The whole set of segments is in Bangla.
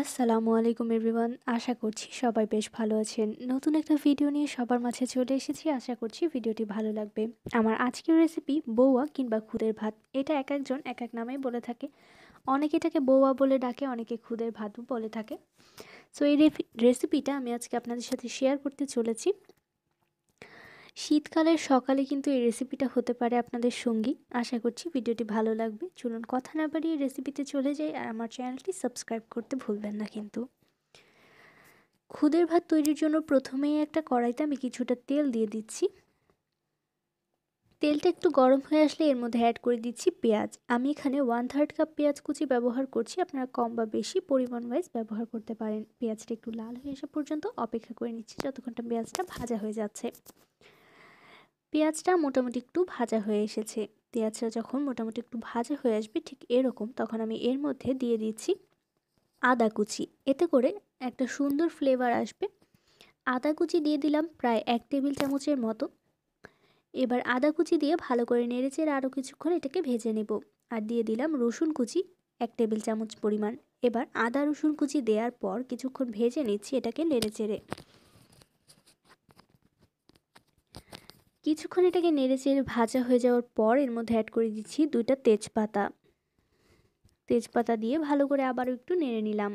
আসসালামু আলাইকুম এভরিওয়ান আশা করছি সবাই বেশ ভালো আছেন নতুন একটা ভিডিও নিয়ে সবার মাঝে চলে এসেছি আশা করছি ভিডিওটি ভালো লাগবে আমার আজকের রেসিপি বৌয়া কিংবা খুদের ভাত এটা এক একজন এক এক নামেই বলে থাকে অনেকে এটাকে বৌয়া বলে ডাকে অনেকে খুদের ভাতও বলে থাকে সো এই রেসিপিটা আমি আজকে আপনাদের সাথে শেয়ার করতে চলেছি শীতকালের সকালে কিন্তু এই রেসিপিটা হতে পারে আপনাদের সঙ্গী আশা করছি ভিডিওটি ভালো লাগবে চলুন কথা না বাড়িয়ে রেসিপিতে চলে যাই আর আমার চ্যানেলটি সাবস্ক্রাইব করতে ভুলবেন না কিন্তু খুদের ভাত তৈরির জন্য প্রথমেই একটা কড়াইতে আমি কিছুটা তেল দিয়ে দিচ্ছি তেলটা একটু গরম হয়ে আসলে এর মধ্যে অ্যাড করে দিচ্ছি পেঁয়াজ আমি এখানে ওয়ান থার্ড কাপ পেঁয়াজ কুচি ব্যবহার করছি আপনারা কম বা বেশি পরিমাণ ওয়াইজ ব্যবহার করতে পারেন পেঁয়াজটা একটু লাল হয়ে আসা পর্যন্ত অপেক্ষা করে নিচ্ছি যতক্ষণটা পেঁয়াজটা ভাজা হয়ে যাচ্ছে পেঁয়াজটা মোটামুটি একটু ভাজা হয়ে এসেছে পেঁয়াজটা যখন মোটামুটি একটু ভাজা হয়ে আসবে ঠিক এরকম তখন আমি এর মধ্যে দিয়ে দিচ্ছি আদা কুচি এতে করে একটা সুন্দর ফ্লেভার আসবে আদা কুচি দিয়ে দিলাম প্রায় এক টেবিল চামচের মতো এবার আদা কুচি দিয়ে ভালো করে নেড়েচেড়ে আরও কিছুক্ষণ এটাকে ভেজে নেব আর দিয়ে দিলাম রসুন কুচি এক টেবিল চামচ পরিমাণ এবার আদা রসুন কুচি দেওয়ার পর কিছুক্ষণ ভেজে নিচ্ছি এটাকে নেড়েচেড়ে কিছুক্ষণ এটাকে নেড়েচেড়ে ভাজা হয়ে যাওয়ার পর এর মধ্যে অ্যাড করে দিচ্ছি দুইটা তেজপাতা তেজপাতা দিয়ে ভালো করে আবারও একটু নেড়ে নিলাম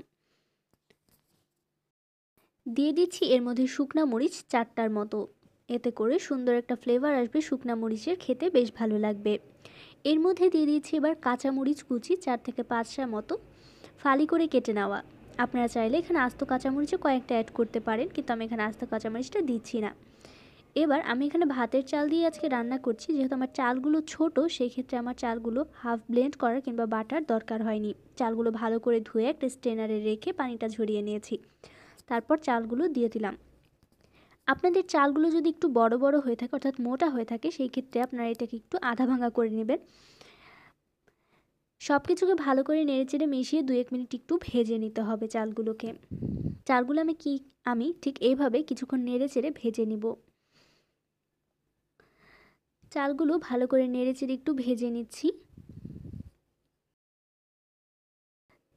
দিয়ে দিচ্ছি এর মধ্যে শুকনা মরিচ চারটার মতো এতে করে সুন্দর একটা ফ্লেভার আসবে শুকনা মরিচের খেতে বেশ ভালো লাগবে এর মধ্যে দিয়ে দিচ্ছি এবার কাঁচা মরিচ কুচি চার থেকে পাঁচটার মতো ফালি করে কেটে নেওয়া আপনারা চাইলে এখানে আস্ত কাঁচামরিচে কয়েকটা অ্যাড করতে পারেন কিন্তু আমি এখানে আস্ত কাঁচামরিচটা দিচ্ছি না এবার আমি এখানে ভাতের চাল দিয়ে আজকে রান্না করছি যেহেতু আমার চালগুলো ছোট সেই ক্ষেত্রে আমার চালগুলো হাফ ব্লেন্ড করার কিংবা বাটার দরকার হয়নি চালগুলো ভালো করে ধুয়ে একটা স্ট্রেনারে রেখে পানিটা ঝরিয়ে নিয়েছি তারপর চালগুলো দিয়ে দিলাম আপনাদের চালগুলো যদি একটু বড় বড় হয়ে থাকে অর্থাৎ মোটা হয়ে থাকে সেই ক্ষেত্রে আপনারা এটাকে একটু আধা ভাঙা করে নেবেন সব কিছুকে ভালো করে নেড়েচেড়ে মিশিয়ে দু এক মিনিট একটু ভেজে নিতে হবে চালগুলোকে চালগুলো আমি কি আমি ঠিক এইভাবে কিছুক্ষণ নেড়েচেড়ে ভেজে নিব চালগুলো ভালো করে নেড়েচেড়ে একটু ভেজে নিচ্ছি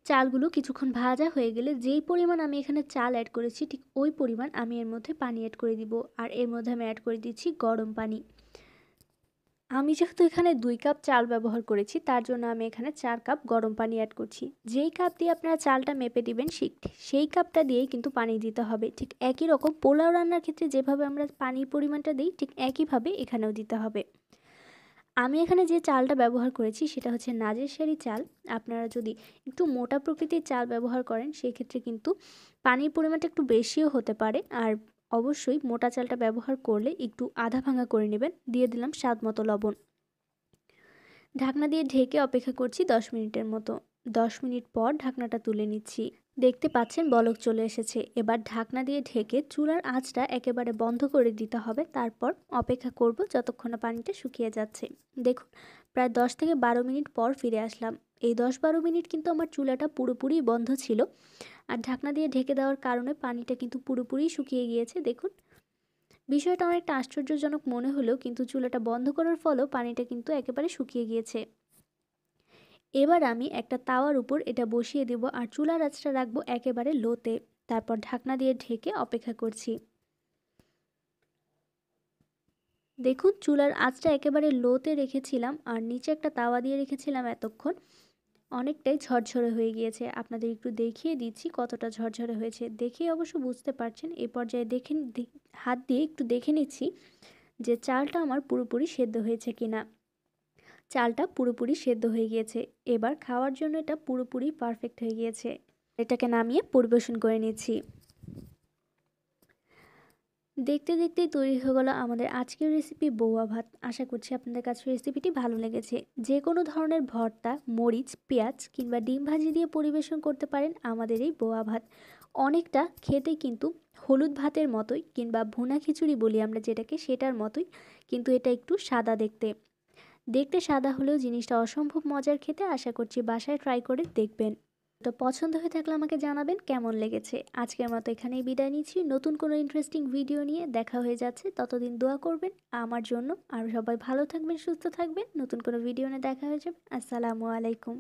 চালগুলো কিছুক্ষণ ভাজা হয়ে গেলে যেই পরিমাণ আমি এখানে চাল অ্যাড করেছি ঠিক ওই পরিমাণ আমি এর মধ্যে পানি অ্যাড করে দিব আর এর মধ্যে আমি অ্যাড করে দিচ্ছি গরম পানি আমি যেহেতু এখানে দুই কাপ চাল ব্যবহার করেছি তার জন্য আমি এখানে চার কাপ গরম পানি অ্যাড করছি যেই কাপ দিয়ে আপনারা চালটা মেপে দিবেন শিখ সেই কাপটা দিয়েই কিন্তু পানি দিতে হবে ঠিক একই রকম পোলাও রান্নার ক্ষেত্রে যেভাবে আমরা পানির পরিমাণটা দিই ঠিক একইভাবে এখানেও দিতে হবে আমি এখানে যে চালটা ব্যবহার করেছি সেটা হচ্ছে নাজেরশারি চাল আপনারা যদি একটু মোটা প্রকৃতির চাল ব্যবহার করেন সেক্ষেত্রে কিন্তু পানির পরিমাণটা একটু বেশিও হতে পারে আর অবশ্যই মোটা চালটা ব্যবহার করলে একটু আধা ভাঙা করে নেবেন দিয়ে দিলাম স্বাদ মতো লবণ ঢাকনা দিয়ে ঢেকে অপেক্ষা করছি দশ মিনিটের মতো দশ মিনিট পর ঢাকনাটা তুলে নিচ্ছি দেখতে পাচ্ছেন বলক চলে এসেছে এবার ঢাকনা দিয়ে ঢেকে চুলার আঁচটা একেবারে বন্ধ করে দিতে হবে তারপর অপেক্ষা করব যতক্ষণ পানিটা শুকিয়ে যাচ্ছে দেখুন প্রায় দশ থেকে বারো মিনিট পর ফিরে আসলাম এই দশ বারো মিনিট কিন্তু আমার চুলাটা পুরোপুরি বন্ধ ছিল আর ঢাকনা দিয়ে ঢেকে দেওয়ার কারণে পানিটা কিন্তু পুরোপুরি শুকিয়ে গিয়েছে দেখুন বিষয়টা অনেকটা আশ্চর্যজনক মনে হলেও কিন্তু চুলাটা বন্ধ করার ফলেও পানিটা কিন্তু একেবারে শুকিয়ে গিয়েছে এবার আমি একটা তাওয়ার উপর এটা বসিয়ে দেব আর চুলার আঁচটা রাখবো একেবারে লোতে তারপর ঢাকনা দিয়ে ঢেকে অপেক্ষা করছি দেখুন চুলার আঁচটা একেবারে লোতে রেখেছিলাম আর নিচে একটা তাওয়া দিয়ে রেখেছিলাম এতক্ষণ অনেকটাই ঝরঝরে হয়ে গিয়েছে আপনাদের একটু দেখিয়ে দিচ্ছি কতটা ঝরঝরে হয়েছে দেখেই অবশ্য বুঝতে পারছেন এ পর্যায়ে দেখে হাত দিয়ে একটু দেখে নিচ্ছি যে চালটা আমার পুরোপুরি সেদ্ধ হয়েছে কিনা চালটা পুরোপুরি সেদ্ধ হয়ে গিয়েছে এবার খাওয়ার জন্য এটা পুরোপুরি পারফেক্ট হয়ে গিয়েছে এটাকে নামিয়ে পরিবেশন করে নিচ্ছি দেখতে দেখতেই তৈরি হয়ে গেল আমাদের আজকের রেসিপি বৌয়া ভাত আশা করছি আপনাদের কাছে রেসিপিটি ভালো লেগেছে যে কোনো ধরনের ভর্তা মরিচ পেঁয়াজ কিংবা ডিম ভাজি দিয়ে পরিবেশন করতে পারেন আমাদের এই বৌয়া ভাত অনেকটা খেতে কিন্তু হলুদ ভাতের মতোই কিংবা ভুনা খিচুড়ি বলি আমরা যেটাকে সেটার মতোই কিন্তু এটা একটু সাদা দেখতে দেখতে সাদা হলেও জিনিসটা অসম্ভব মজার খেতে আশা করছি বাসায় ট্রাই করে দেখবেন তো পছন্দ হয়ে থাকলে আমাকে জানাবেন কেমন লেগেছে আজকের মতো এখানেই বিদায় নিচ্ছি নতুন কোনো ইন্টারেস্টিং ভিডিও নিয়ে দেখা হয়ে যাচ্ছে ততদিন দোয়া করবেন আমার জন্য আর সবাই ভালো থাকবেন সুস্থ থাকবেন নতুন কোনো ভিডিও নিয়ে দেখা হয়ে যাবে আসসালামু আলাইকুম